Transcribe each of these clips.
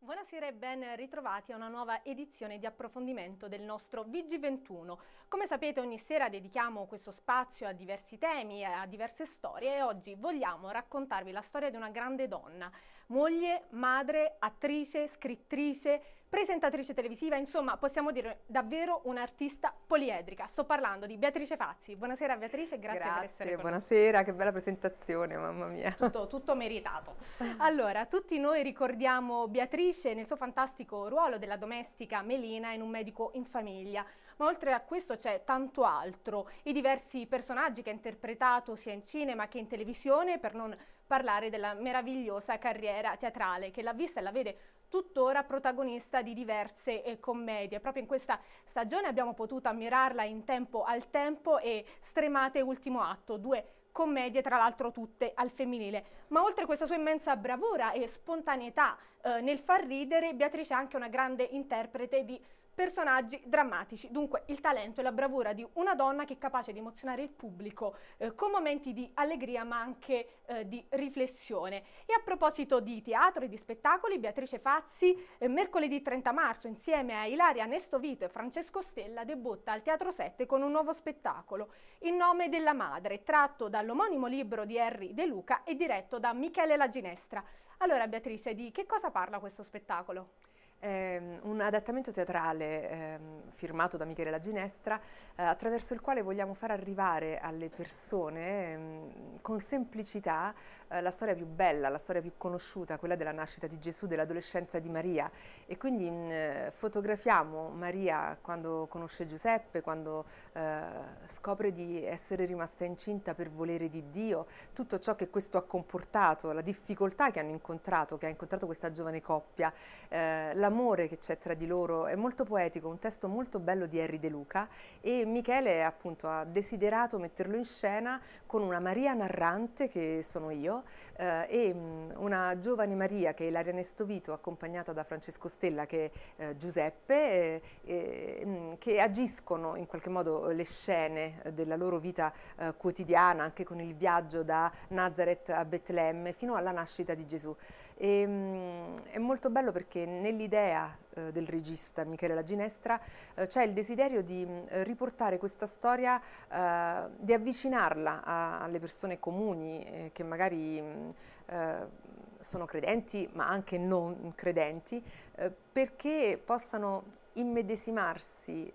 Buonasera e ben ritrovati a una nuova edizione di approfondimento del nostro VG21. Come sapete ogni sera dedichiamo questo spazio a diversi temi, e a diverse storie e oggi vogliamo raccontarvi la storia di una grande donna, moglie, madre, attrice, scrittrice, presentatrice televisiva, insomma possiamo dire davvero un'artista poliedrica. Sto parlando di Beatrice Fazzi. Buonasera Beatrice, grazie, grazie per essere qui. Buonasera, che bella presentazione, mamma mia. Tutto, tutto meritato. Allora, tutti noi ricordiamo Beatrice nel suo fantastico ruolo della domestica Melina in un medico in famiglia ma oltre a questo c'è tanto altro, i diversi personaggi che ha interpretato sia in cinema che in televisione, per non parlare della meravigliosa carriera teatrale che l'ha vista e la vede tuttora protagonista di diverse eh, commedie. Proprio in questa stagione abbiamo potuto ammirarla in tempo al tempo e stremate ultimo atto, due commedie tra l'altro tutte al femminile. Ma oltre a questa sua immensa bravura e spontaneità eh, nel far ridere, Beatrice è anche una grande interprete di personaggi drammatici. Dunque il talento e la bravura di una donna che è capace di emozionare il pubblico eh, con momenti di allegria ma anche eh, di riflessione. E a proposito di teatro e di spettacoli, Beatrice Fazzi eh, mercoledì 30 marzo insieme a Ilaria Nestovito e Francesco Stella debutta al Teatro 7 con un nuovo spettacolo, Il nome della madre, tratto dall'omonimo libro di Henry De Luca e diretto da Michele La Ginestra. Allora Beatrice, di che cosa parla questo spettacolo? Ehm, un adattamento teatrale ehm, firmato da Michele La Ginestra eh, attraverso il quale vogliamo far arrivare alle persone ehm, con semplicità eh, la storia più bella, la storia più conosciuta, quella della nascita di Gesù, dell'adolescenza di Maria e quindi mh, mm, fotografiamo Maria quando conosce Giuseppe, quando eh, scopre di essere rimasta incinta per volere di Dio, tutto ciò che questo ha comportato, la difficoltà che hanno incontrato, che ha incontrato questa giovane coppia, eh, l'amore che c'è tra di loro, è molto poetico, un testo molto bello di Henry De Luca e Michele appunto ha desiderato metterlo in scena con una Maria narrante che sono io eh, e mm, una giovane Maria che è Ilaria Nestovito accompagnata da Francesco Stella che è eh, Giuseppe eh, mh, mm, che agiscono in qualche modo le scene della loro vita eh, quotidiana anche con il viaggio da Nazareth a Betlemme fino alla nascita di Gesù. E, mm, è molto bello perché nell'idea eh, del regista Michele La Ginestra, eh, c'è il desiderio di mm, riportare questa storia, eh, di avvicinarla alle persone comuni che magari mm, sono credenti ma anche non credenti, perché possano immedesimarsi,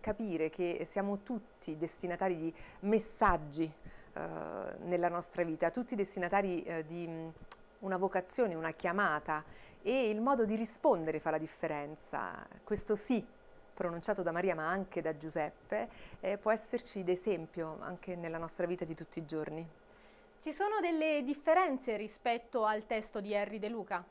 capire che siamo tutti destinatari di messaggi nella nostra vita, tutti destinatari di mm, una vocazione, una chiamata e il modo di rispondere fa la differenza. Questo sì pronunciato da Maria ma anche da Giuseppe eh, può esserci d'esempio anche nella nostra vita di tutti i giorni. Ci sono delle differenze rispetto al testo di Henry De Luca?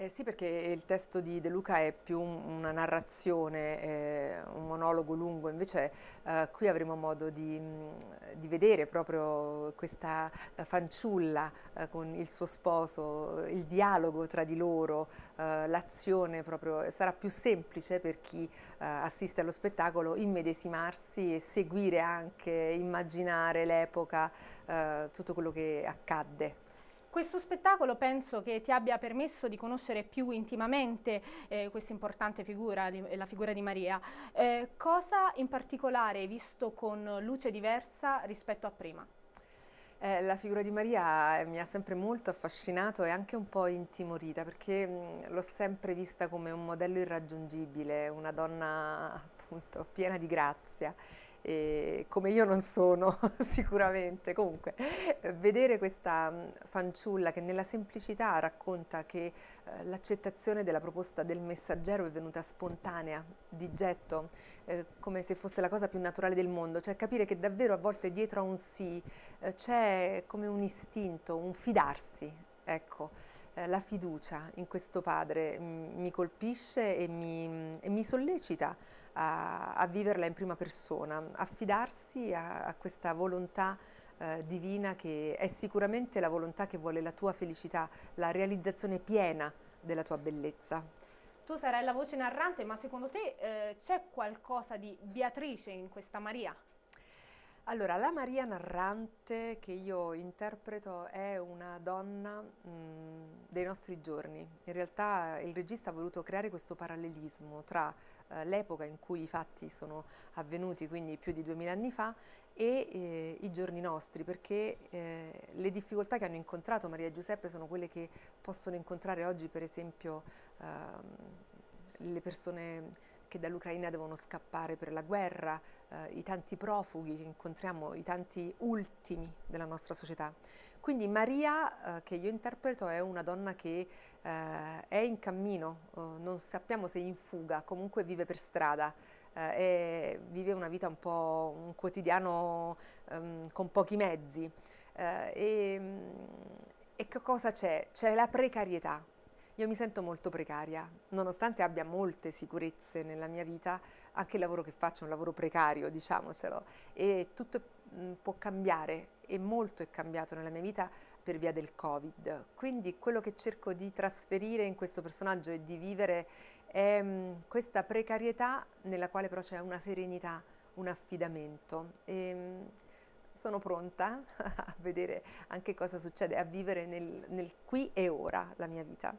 Eh sì, perché il testo di De Luca è più una narrazione, eh, un monologo lungo, invece eh, qui avremo modo di, mm, di, vedere proprio questa eh, fanciulla eh, con il suo sposo, il dialogo tra di loro, eh, l'azione proprio, sarà più semplice per chi assiste allo spettacolo immedesimarsi e seguire anche, immaginare l'epoca, tutto quello che accadde. Questo spettacolo penso che ti abbia permesso di conoscere più intimamente eh, questa importante figura, la figura di Maria. Eh, cosa in particolare hai visto con luce diversa rispetto a prima? Eh, la figura di Maria eh, mi ha sempre molto affascinato e anche un po' intimorita perché mm, l'ho sempre vista come un modello irraggiungibile, una donna appunto piena di grazia e come io non sono sicuramente. Comunque, eh, vedere questa mm, fanciulla che nella semplicità racconta che eh, l'accettazione della proposta del messaggero è venuta spontanea, di getto, eh, come se fosse la cosa più naturale del mondo, cioè capire che davvero a volte dietro a un sì c'è come un istinto, un fidarsi, ecco la fiducia in questo padre mm, mi colpisce e mi, mm, e mi, sollecita a, a viverla in prima persona, affidarsi a, a questa volontà eh, divina che è sicuramente la volontà che vuole la tua felicità, la realizzazione piena della tua bellezza. Tu sarai la voce narrante, ma secondo te eh, c'è qualcosa di Beatrice in questa Maria? Allora, la Maria narrante che io interpreto è una donna mh, dei nostri giorni. In realtà il regista ha voluto creare questo parallelismo tra eh, l'epoca in cui i fatti sono avvenuti, quindi più di duemila anni fa, e eh, i giorni nostri, perché eh, le difficoltà che hanno incontrato Maria Giuseppe sono quelle che possono incontrare oggi, per esempio, ehm, le persone che dall'Ucraina devono scappare per la guerra, eh, i tanti profughi che incontriamo, i tanti ultimi della nostra società. Quindi Maria, eh, che io interpreto, è una donna che eh, è in cammino, eh, non sappiamo se in fuga, comunque vive per strada eh, e vive una vita un po' un quotidiano ehm, con pochi mezzi. Eh, e, mm, e che cosa c'è? C'è la precarietà, io mi sento molto precaria, nonostante abbia molte sicurezze nella mia vita, anche il lavoro che faccio è un lavoro precario, diciamocelo, e tutto mm, può cambiare e molto è cambiato nella mia vita per via del Covid. Quindi quello che cerco di trasferire in questo personaggio e di vivere è mm, questa precarietà nella quale però c'è una serenità, un affidamento. E mm, sono pronta a vedere anche cosa succede, a vivere nel, nel qui e ora la mia vita.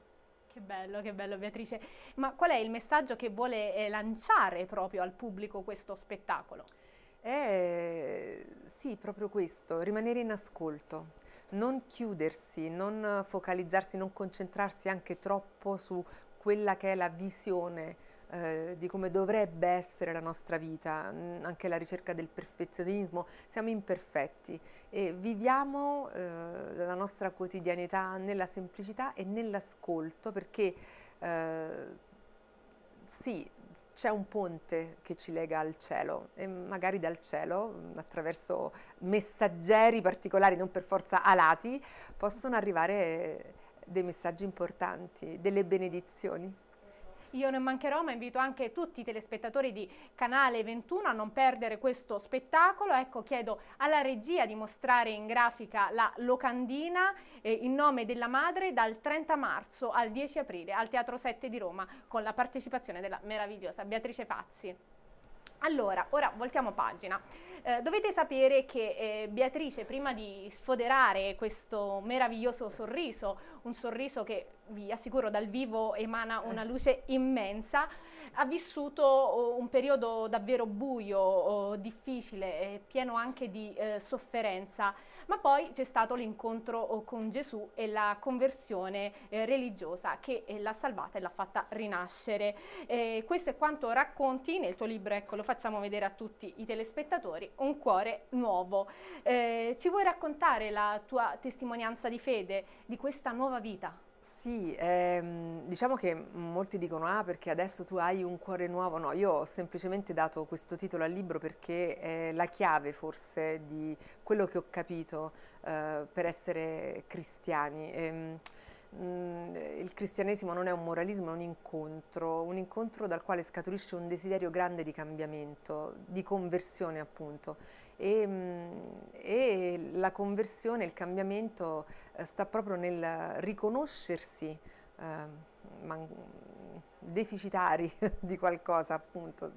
Che bello, che bello Beatrice. Ma qual è il messaggio che vuole eh, lanciare proprio al pubblico questo spettacolo? Eh, sì, proprio questo, rimanere in ascolto, non chiudersi, non focalizzarsi, non concentrarsi anche troppo su quella che è la visione eh, di come dovrebbe essere la nostra vita, mm, anche la ricerca del perfezionismo, siamo imperfetti e viviamo eh, la nostra quotidianità nella semplicità e nell'ascolto perché eh, sì, c'è un ponte che ci lega al cielo e magari dal cielo, mm, attraverso messaggeri particolari, non per forza alati, possono arrivare dei messaggi importanti, delle benedizioni. Io non mancherò, ma invito anche tutti i telespettatori di Canale 21 a non perdere questo spettacolo. Ecco, chiedo alla regia di mostrare in grafica la locandina eh, in nome della madre dal 30 marzo al 10 aprile al Teatro 7 di Roma con la partecipazione della meravigliosa Beatrice Fazzi. Allora, ora voltiamo pagina. Eh, dovete sapere che eh, Beatrice, prima di sfoderare questo meraviglioso sorriso, un sorriso che vi assicuro dal vivo emana una luce immensa, ha vissuto oh, un periodo davvero buio, oh, difficile, pieno anche di eh, sofferenza ma poi c'è stato l'incontro oh, con Gesù e la conversione eh, religiosa che eh, l'ha salvata e l'ha fatta rinascere. Eh, questo è quanto racconti nel tuo libro, ecco lo facciamo vedere a tutti i telespettatori, Un cuore nuovo. Eh, ci vuoi raccontare la tua testimonianza di fede, di questa nuova vita? Sì, ehm, diciamo che molti dicono ah perché adesso tu hai un cuore nuovo, no, io ho semplicemente dato questo titolo al libro perché è la chiave forse di quello che ho capito eh, per essere cristiani. Ehm, mm, il cristianesimo non è un moralismo, è un incontro, un incontro dal quale scaturisce un desiderio grande di cambiamento, di conversione appunto. E, mm, e la conversione, il cambiamento eh, sta proprio nel riconoscersi ehm, deficitari di qualcosa, appunto,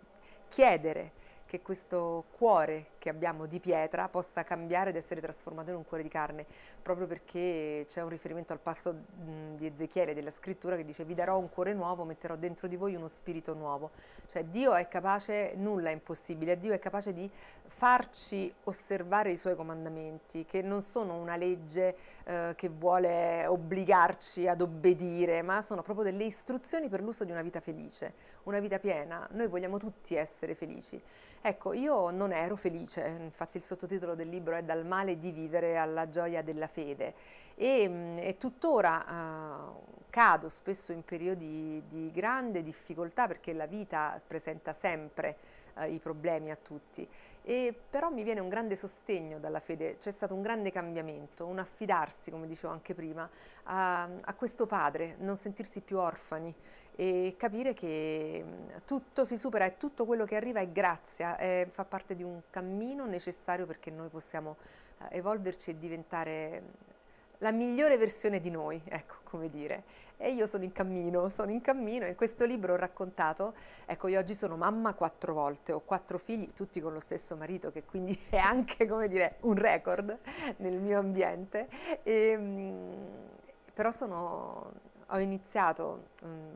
chiedere che questo cuore che abbiamo di pietra possa cambiare ed essere trasformato in un cuore di carne, proprio perché c'è un riferimento al passo di Ezechiele della scrittura che dice vi darò un cuore nuovo, metterò dentro di voi uno spirito nuovo. Cioè Dio è capace, nulla è impossibile, Dio è capace di farci osservare i suoi comandamenti, che non sono una legge eh, che vuole obbligarci ad obbedire, ma sono proprio delle istruzioni per l'uso di una vita felice, una vita piena. Noi vogliamo tutti essere felici Ecco, io non ero felice, infatti il sottotitolo del libro è Dal male di vivere alla gioia della fede e, mm, e tuttora uh, cado spesso in periodi di grande difficoltà perché la vita presenta sempre uh, i problemi a tutti. E però mi viene un grande sostegno dalla fede, c'è stato un grande cambiamento, un affidarsi, come dicevo anche prima, a, a questo padre, non sentirsi più orfani e capire che mm, tutto si supera e tutto quello che arriva è grazia, è, fa parte di un cammino necessario perché noi possiamo eh, evolverci e diventare mm, la migliore versione di noi, ecco come dire. E io sono in cammino, sono in cammino e in questo libro ho raccontato, ecco io oggi sono mamma quattro volte, ho quattro figli, tutti con lo stesso marito che quindi è anche come dire un record nel mio ambiente, e, ehm, però sono ho iniziato mh, mm,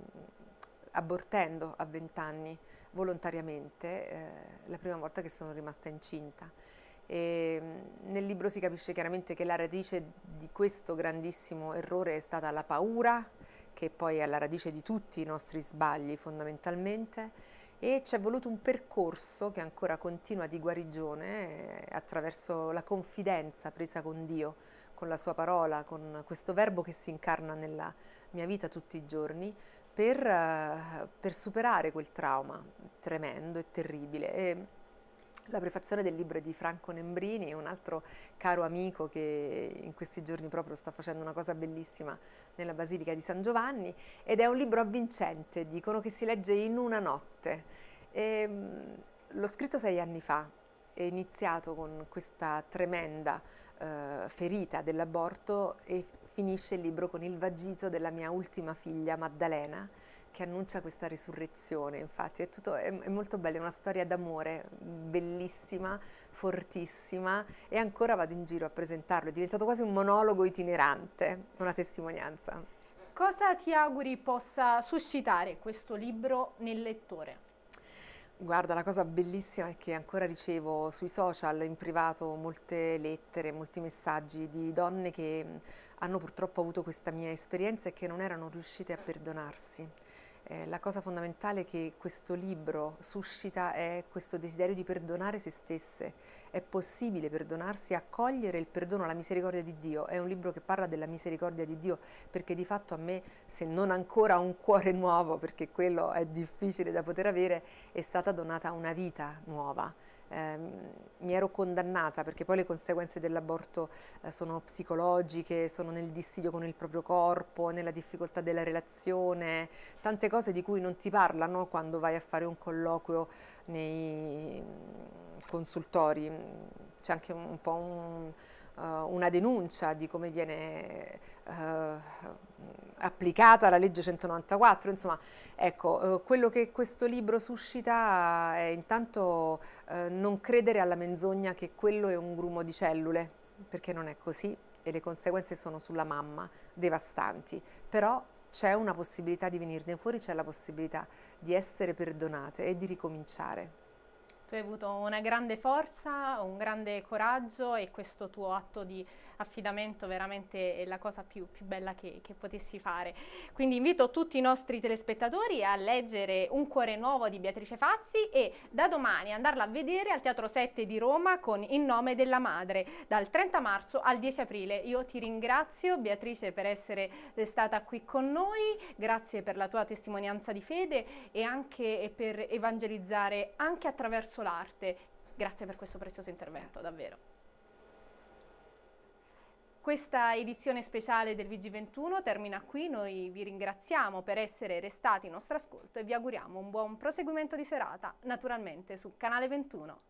abortendo a 20 anni volontariamente eh, la prima volta che sono rimasta incinta. E, mm, nel libro si capisce chiaramente che la radice di questo grandissimo errore è stata la paura, che poi è alla radice di tutti i nostri sbagli fondamentalmente, e ci è voluto un percorso che ancora continua di guarigione eh, attraverso la confidenza presa con Dio, con la sua parola, con questo verbo che si incarna nella, mia vita tutti i giorni per, eh, per superare quel trauma tremendo e terribile. E la prefazione del libro è di Franco Nembrini, un altro caro amico che in questi giorni proprio sta facendo una cosa bellissima nella Basilica di San Giovanni ed è un libro avvincente, dicono che si legge in una notte. E, ehm, l'ho scritto sei anni fa, è iniziato con questa tremenda eh, ferita dell'aborto e finisce il libro con il vagito della mia ultima figlia Maddalena che annuncia questa risurrezione, infatti è, tutto, è, è molto bella, è una storia d'amore bellissima, fortissima e ancora vado in giro a presentarlo, è diventato quasi un monologo itinerante, una testimonianza. Cosa ti auguri possa suscitare questo libro nel lettore? Guarda, la cosa bellissima è che ancora ricevo sui social, in privato, molte lettere, molti messaggi di donne che mm, hanno purtroppo avuto questa mia esperienza e che non erano riuscite a perdonarsi. Eh, la cosa fondamentale che questo libro suscita è questo desiderio di perdonare se stesse è possibile perdonarsi, accogliere il perdono, la misericordia di Dio. È un libro che parla della misericordia di Dio perché di fatto a me, se non ancora un cuore nuovo, perché quello è difficile da poter avere, è stata donata una vita nuova. Eh, mi ero condannata perché poi le conseguenze dell'aborto eh, sono psicologiche, sono nel dissidio con il proprio corpo, nella difficoltà della relazione, tante cose di cui non ti parlano quando vai a fare un colloquio nei mm, consultori, mm, c'è anche un, po' un, uh, una denuncia di come viene uh, applicata la legge 194, insomma ecco, uh, quello che questo libro suscita è intanto non credere alla menzogna che quello è un grumo di cellule, perché non è così e le conseguenze sono sulla mamma, devastanti, però c'è una possibilità di venirne fuori, c'è la possibilità di essere perdonate e di ricominciare. Tu hai avuto una grande forza, un grande coraggio e questo tuo atto di affidamento veramente è la cosa più, più bella che, che, potessi fare. Quindi invito tutti i nostri telespettatori a leggere Un cuore nuovo di Beatrice Fazzi e da domani andarla a vedere al Teatro 7 di Roma con Il nome della madre dal 30 marzo al 10 aprile. Io ti ringrazio Beatrice per essere eh, stata qui con noi, grazie per la tua testimonianza di fede e anche per evangelizzare anche attraverso l'arte. Grazie per questo prezioso intervento, davvero. Questa edizione speciale del VG21 termina qui, noi vi ringraziamo per essere restati in nostro ascolto e vi auguriamo un buon proseguimento di serata, naturalmente su Canale 21.